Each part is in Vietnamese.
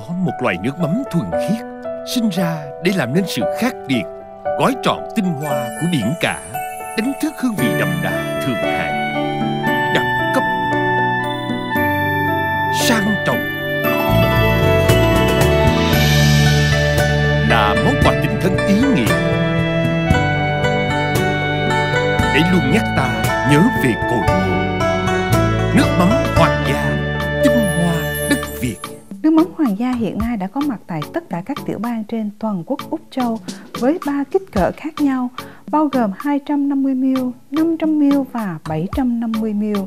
có một loài nước mắm thuần khiết sinh ra để làm nên sự khác biệt gói trọn tinh hoa của biển cả đánh thức hương vị đậm đà thượng hạng đẳng cấp sang trọng là món quà tình thân ý nghĩa để luôn nhắc ta nhớ về cội nguồn nước mắm gia hiện nay đã có mặt tại tất cả các tiểu bang trên toàn quốc Úc Châu với ba kích cỡ khác nhau, bao gồm 250ml, 500ml và 750ml.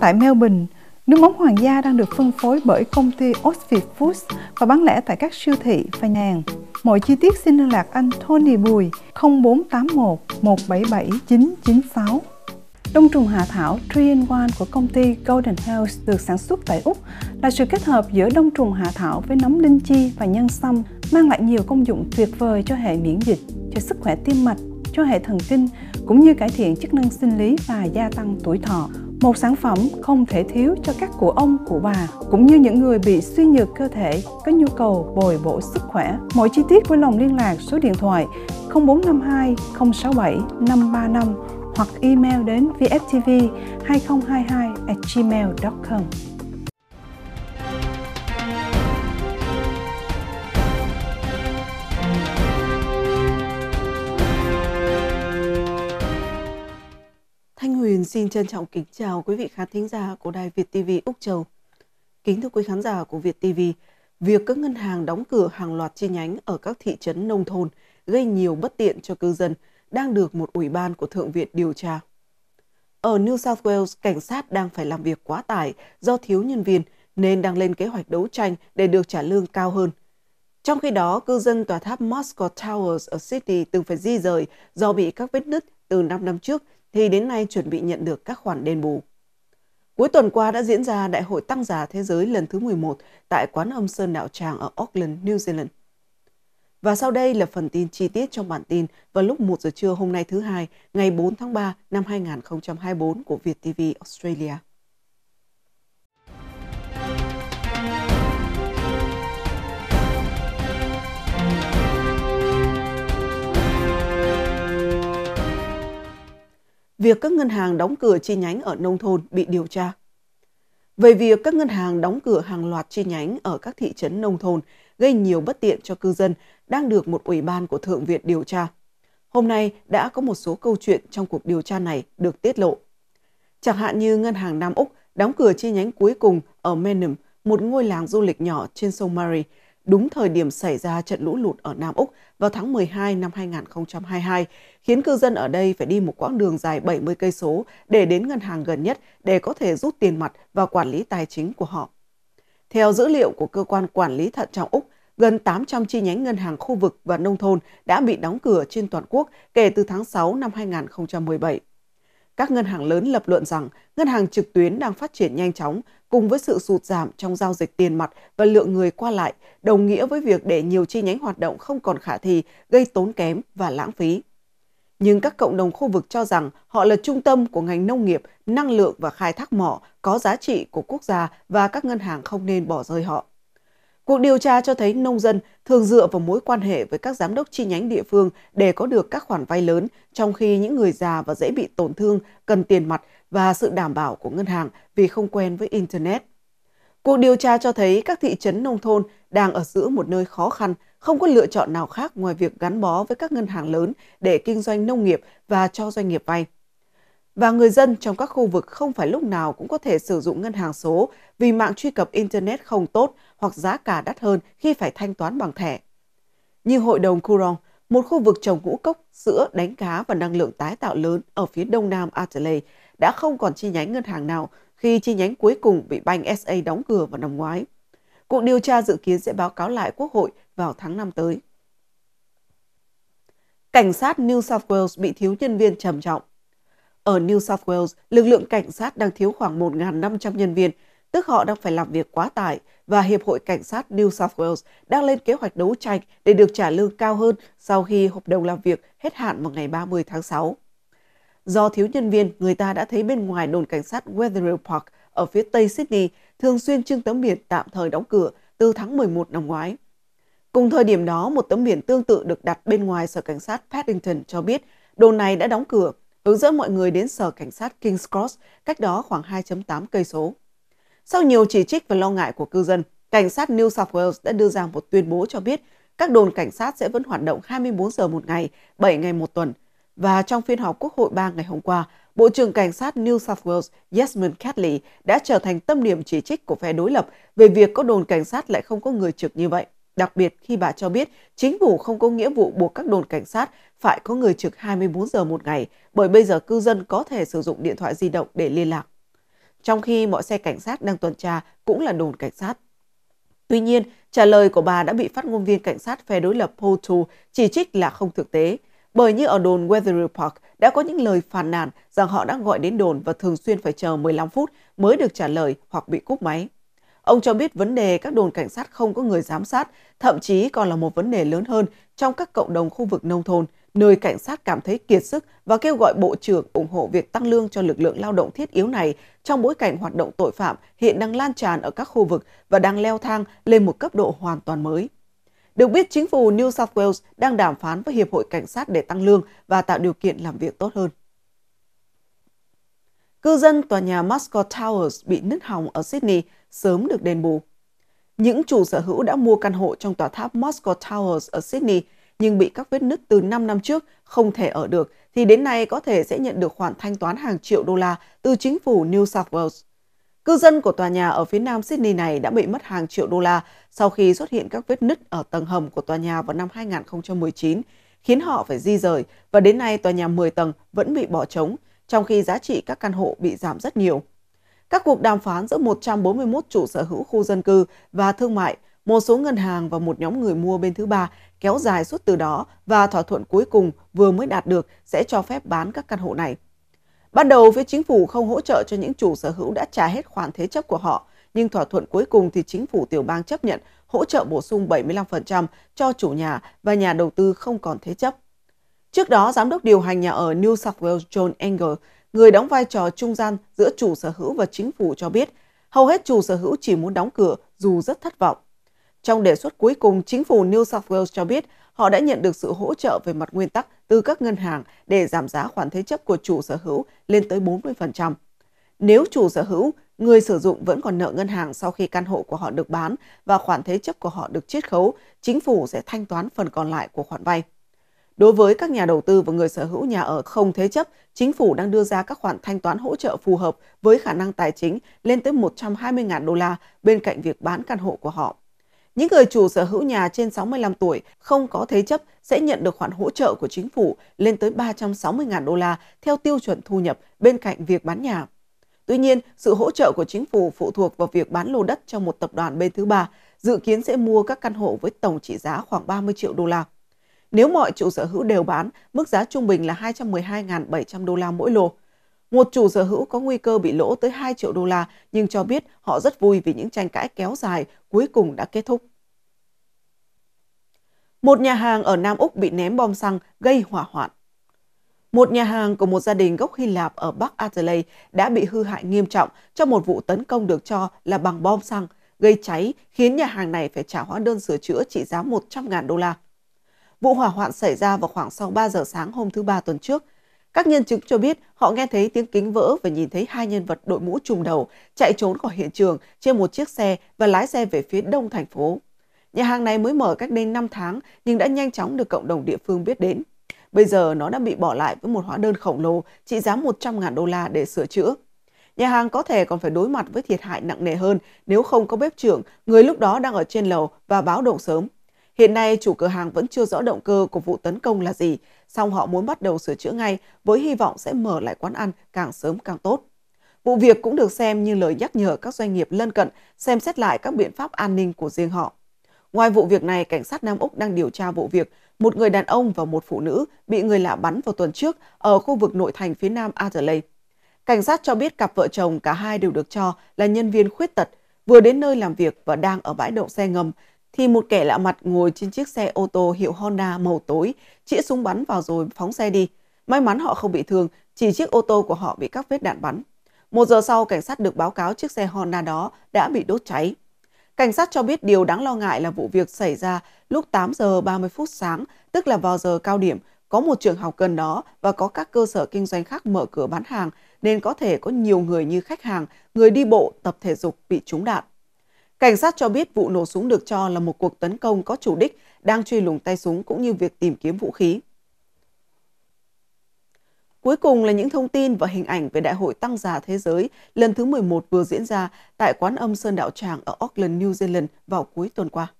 Tại Melbourne, nước mắm hoàng gia đang được phân phối bởi công ty Oxford Foods và bán lẻ tại các siêu thị và nhà hàng. Mọi chi tiết xin liên lạc anh Tony Bùi 0481 177 996. Đông trùng hạ thảo 3-in-1 của công ty Golden Health được sản xuất tại Úc là sự kết hợp giữa đông trùng hạ thảo với nấm linh chi và nhân sâm mang lại nhiều công dụng tuyệt vời cho hệ miễn dịch, cho sức khỏe tim mạch, cho hệ thần kinh cũng như cải thiện chức năng sinh lý và gia tăng tuổi thọ. Một sản phẩm không thể thiếu cho các cụ ông, cụ bà cũng như những người bị suy nhược cơ thể có nhu cầu bồi bổ sức khỏe. Mọi chi tiết vui lòng liên lạc số điện thoại 0452 067 535 hoặc email đến vftv 2022 gmail.com. Thanh Huyền xin trân trọng kính chào quý vị khán thính giả của Đài Việt TV Úc Châu. Kính thưa quý khán giả của Việt TV, việc các ngân hàng đóng cửa hàng loạt chi nhánh ở các thị trấn nông thôn gây nhiều bất tiện cho cư dân – đang được một ủy ban của Thượng viện điều tra. Ở New South Wales, cảnh sát đang phải làm việc quá tải do thiếu nhân viên nên đang lên kế hoạch đấu tranh để được trả lương cao hơn. Trong khi đó, cư dân tòa tháp Moscow Towers ở City từng phải di rời do bị các vết nứt từ 5 năm trước thì đến nay chuẩn bị nhận được các khoản đền bù. Cuối tuần qua đã diễn ra Đại hội Tăng giả Thế giới lần thứ 11 tại quán âm Sơn Đạo Tràng ở Auckland, New Zealand. Và sau đây là phần tin chi tiết trong bản tin vào lúc 1 giờ trưa hôm nay thứ hai, ngày 4 tháng 3 năm 2024 của Việt TV Australia. Việc các ngân hàng đóng cửa chi nhánh ở nông thôn bị điều tra. Về việc các ngân hàng đóng cửa hàng loạt chi nhánh ở các thị trấn nông thôn gây nhiều bất tiện cho cư dân đang được một ủy ban của Thượng viện điều tra. Hôm nay đã có một số câu chuyện trong cuộc điều tra này được tiết lộ. Chẳng hạn như Ngân hàng Nam Úc đóng cửa chi nhánh cuối cùng ở Menham, một ngôi làng du lịch nhỏ trên sông Murray, đúng thời điểm xảy ra trận lũ lụt ở Nam Úc vào tháng 12 năm 2022, khiến cư dân ở đây phải đi một quãng đường dài 70 cây số để đến ngân hàng gần nhất để có thể rút tiền mặt và quản lý tài chính của họ. Theo dữ liệu của cơ quan quản lý thận trọng Úc, gần 800 chi nhánh ngân hàng khu vực và nông thôn đã bị đóng cửa trên toàn quốc kể từ tháng 6 năm 2017. Các ngân hàng lớn lập luận rằng ngân hàng trực tuyến đang phát triển nhanh chóng cùng với sự sụt giảm trong giao dịch tiền mặt và lượng người qua lại, đồng nghĩa với việc để nhiều chi nhánh hoạt động không còn khả thi, gây tốn kém và lãng phí. Nhưng các cộng đồng khu vực cho rằng họ là trung tâm của ngành nông nghiệp, năng lượng và khai thác mỏ có giá trị của quốc gia và các ngân hàng không nên bỏ rơi họ. Cuộc điều tra cho thấy nông dân thường dựa vào mối quan hệ với các giám đốc chi nhánh địa phương để có được các khoản vay lớn, trong khi những người già và dễ bị tổn thương cần tiền mặt và sự đảm bảo của ngân hàng vì không quen với Internet. Cuộc điều tra cho thấy các thị trấn nông thôn đang ở giữa một nơi khó khăn, không có lựa chọn nào khác ngoài việc gắn bó với các ngân hàng lớn để kinh doanh nông nghiệp và cho doanh nghiệp vay và người dân trong các khu vực không phải lúc nào cũng có thể sử dụng ngân hàng số vì mạng truy cập Internet không tốt hoặc giá cả đắt hơn khi phải thanh toán bằng thẻ. Như hội đồng Kurong, một khu vực trồng ngũ cốc, sữa, đánh cá và năng lượng tái tạo lớn ở phía đông nam Adelaide đã không còn chi nhánh ngân hàng nào khi chi nhánh cuối cùng bị Bank SA đóng cửa vào năm ngoái. Cuộc điều tra dự kiến sẽ báo cáo lại Quốc hội vào tháng 5 tới. Cảnh sát New South Wales bị thiếu nhân viên trầm trọng ở New South Wales, lực lượng cảnh sát đang thiếu khoảng 1.500 nhân viên, tức họ đang phải làm việc quá tải, và Hiệp hội Cảnh sát New South Wales đang lên kế hoạch đấu tranh để được trả lương cao hơn sau khi hợp đồng làm việc hết hạn vào ngày 30 tháng 6. Do thiếu nhân viên, người ta đã thấy bên ngoài đồn cảnh sát Wetherill Park ở phía tây Sydney thường xuyên trưng tấm biển tạm thời đóng cửa từ tháng 11 năm ngoái. Cùng thời điểm đó, một tấm biển tương tự được đặt bên ngoài sở cảnh sát Paddington cho biết đồn này đã đóng cửa hướng dẫn mọi người đến sở cảnh sát King's Cross, cách đó khoảng 2.8 cây số. Sau nhiều chỉ trích và lo ngại của cư dân, cảnh sát New South Wales đã đưa ra một tuyên bố cho biết các đồn cảnh sát sẽ vẫn hoạt động 24 giờ một ngày, 7 ngày một tuần. Và trong phiên họp Quốc hội 3 ngày hôm qua, Bộ trưởng Cảnh sát New South Wales Yasmin Catley đã trở thành tâm điểm chỉ trích của phe đối lập về việc có đồn cảnh sát lại không có người trực như vậy. Đặc biệt khi bà cho biết chính phủ không có nghĩa vụ buộc các đồn cảnh sát phải có người trực 24 giờ một ngày bởi bây giờ cư dân có thể sử dụng điện thoại di động để liên lạc. Trong khi mọi xe cảnh sát đang tuần tra cũng là đồn cảnh sát. Tuy nhiên, trả lời của bà đã bị phát ngôn viên cảnh sát phe đối lập Paul Tu chỉ trích là không thực tế, bởi như ở đồn Weatherhill Park đã có những lời phàn nàn rằng họ đã gọi đến đồn và thường xuyên phải chờ 15 phút mới được trả lời hoặc bị cúp máy. Ông cho biết vấn đề các đồn cảnh sát không có người giám sát, thậm chí còn là một vấn đề lớn hơn trong các cộng đồng khu vực nông thôn, nơi cảnh sát cảm thấy kiệt sức và kêu gọi Bộ trưởng ủng hộ việc tăng lương cho lực lượng lao động thiết yếu này trong bối cảnh hoạt động tội phạm hiện đang lan tràn ở các khu vực và đang leo thang lên một cấp độ hoàn toàn mới. Được biết, chính phủ New South Wales đang đàm phán với Hiệp hội Cảnh sát để tăng lương và tạo điều kiện làm việc tốt hơn. Cư dân tòa nhà Moscow Towers bị nứt hỏng ở Sydney sớm được đền bù. Những chủ sở hữu đã mua căn hộ trong tòa tháp Moscow Towers ở Sydney nhưng bị các vết nứt từ 5 năm trước không thể ở được thì đến nay có thể sẽ nhận được khoản thanh toán hàng triệu đô la từ chính phủ New South Wales. Cư dân của tòa nhà ở phía nam Sydney này đã bị mất hàng triệu đô la sau khi xuất hiện các vết nứt ở tầng hầm của tòa nhà vào năm 2019, khiến họ phải di rời và đến nay tòa nhà 10 tầng vẫn bị bỏ trống trong khi giá trị các căn hộ bị giảm rất nhiều. Các cuộc đàm phán giữa 141 chủ sở hữu khu dân cư và thương mại, một số ngân hàng và một nhóm người mua bên thứ ba kéo dài suốt từ đó và thỏa thuận cuối cùng vừa mới đạt được sẽ cho phép bán các căn hộ này. Ban đầu, phía chính phủ không hỗ trợ cho những chủ sở hữu đã trả hết khoản thế chấp của họ, nhưng thỏa thuận cuối cùng thì chính phủ tiểu bang chấp nhận hỗ trợ bổ sung 75% cho chủ nhà và nhà đầu tư không còn thế chấp. Trước đó, Giám đốc điều hành nhà ở New South Wales John Engel, người đóng vai trò trung gian giữa chủ sở hữu và chính phủ cho biết, hầu hết chủ sở hữu chỉ muốn đóng cửa dù rất thất vọng. Trong đề xuất cuối cùng, chính phủ New South Wales cho biết họ đã nhận được sự hỗ trợ về mặt nguyên tắc từ các ngân hàng để giảm giá khoản thế chấp của chủ sở hữu lên tới 40%. Nếu chủ sở hữu, người sử dụng vẫn còn nợ ngân hàng sau khi căn hộ của họ được bán và khoản thế chấp của họ được chiết khấu, chính phủ sẽ thanh toán phần còn lại của khoản vay. Đối với các nhà đầu tư và người sở hữu nhà ở không thế chấp, chính phủ đang đưa ra các khoản thanh toán hỗ trợ phù hợp với khả năng tài chính lên tới 120.000 đô la bên cạnh việc bán căn hộ của họ. Những người chủ sở hữu nhà trên 65 tuổi không có thế chấp sẽ nhận được khoản hỗ trợ của chính phủ lên tới 360.000 đô la theo tiêu chuẩn thu nhập bên cạnh việc bán nhà. Tuy nhiên, sự hỗ trợ của chính phủ phụ thuộc vào việc bán lô đất cho một tập đoàn bên thứ ba, dự kiến sẽ mua các căn hộ với tổng trị giá khoảng 30 triệu đô la. Nếu mọi chủ sở hữu đều bán, mức giá trung bình là 212.700 đô la mỗi lô. Một chủ sở hữu có nguy cơ bị lỗ tới 2 triệu đô la, nhưng cho biết họ rất vui vì những tranh cãi kéo dài cuối cùng đã kết thúc. Một nhà hàng ở Nam Úc bị ném bom xăng gây hỏa hoạn. Một nhà hàng của một gia đình gốc Hy Lạp ở Bắc Adelaide đã bị hư hại nghiêm trọng trong một vụ tấn công được cho là bằng bom xăng, gây cháy khiến nhà hàng này phải trả hóa đơn sửa chữa trị giá 100.000 đô la. Vụ hỏa hoạn xảy ra vào khoảng sau 3 giờ sáng hôm thứ Ba tuần trước. Các nhân chứng cho biết họ nghe thấy tiếng kính vỡ và nhìn thấy hai nhân vật đội mũ trùm đầu chạy trốn khỏi hiện trường trên một chiếc xe và lái xe về phía đông thành phố. Nhà hàng này mới mở cách đây 5 tháng nhưng đã nhanh chóng được cộng đồng địa phương biết đến. Bây giờ nó đã bị bỏ lại với một hóa đơn khổng lồ trị giá 100.000 đô la để sửa chữa. Nhà hàng có thể còn phải đối mặt với thiệt hại nặng nề hơn nếu không có bếp trưởng, người lúc đó đang ở trên lầu và báo động sớm. Hiện nay, chủ cửa hàng vẫn chưa rõ động cơ của vụ tấn công là gì, song họ muốn bắt đầu sửa chữa ngay với hy vọng sẽ mở lại quán ăn càng sớm càng tốt. Vụ việc cũng được xem như lời nhắc nhở các doanh nghiệp lân cận xem xét lại các biện pháp an ninh của riêng họ. Ngoài vụ việc này, cảnh sát Nam Úc đang điều tra vụ việc một người đàn ông và một phụ nữ bị người lạ bắn vào tuần trước ở khu vực nội thành phía nam Adelaide. Cảnh sát cho biết cặp vợ chồng cả hai đều được cho là nhân viên khuyết tật, vừa đến nơi làm việc và đang ở bãi đậu xe ngầm thì một kẻ lạ mặt ngồi trên chiếc xe ô tô hiệu Honda màu tối, chĩa súng bắn vào rồi phóng xe đi. May mắn họ không bị thương, chỉ chiếc ô tô của họ bị các vết đạn bắn. Một giờ sau, cảnh sát được báo cáo chiếc xe Honda đó đã bị đốt cháy. Cảnh sát cho biết điều đáng lo ngại là vụ việc xảy ra lúc 8 giờ 30 phút sáng, tức là vào giờ cao điểm, có một trường học gần đó và có các cơ sở kinh doanh khác mở cửa bán hàng, nên có thể có nhiều người như khách hàng, người đi bộ, tập thể dục bị trúng đạn. Cảnh sát cho biết vụ nổ súng được cho là một cuộc tấn công có chủ đích đang truy lùng tay súng cũng như việc tìm kiếm vũ khí. Cuối cùng là những thông tin và hình ảnh về Đại hội Tăng Già Thế giới lần thứ 11 vừa diễn ra tại quán âm Sơn Đạo Tràng ở Auckland, New Zealand vào cuối tuần qua.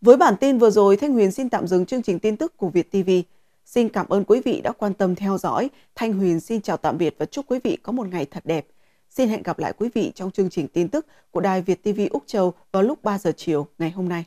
Với bản tin vừa rồi, Thanh Huyền xin tạm dừng chương trình tin tức của Việt TV. Xin cảm ơn quý vị đã quan tâm theo dõi. Thanh Huyền xin chào tạm biệt và chúc quý vị có một ngày thật đẹp. Xin hẹn gặp lại quý vị trong chương trình tin tức của Đài Việt TV Úc Châu vào lúc 3 giờ chiều ngày hôm nay.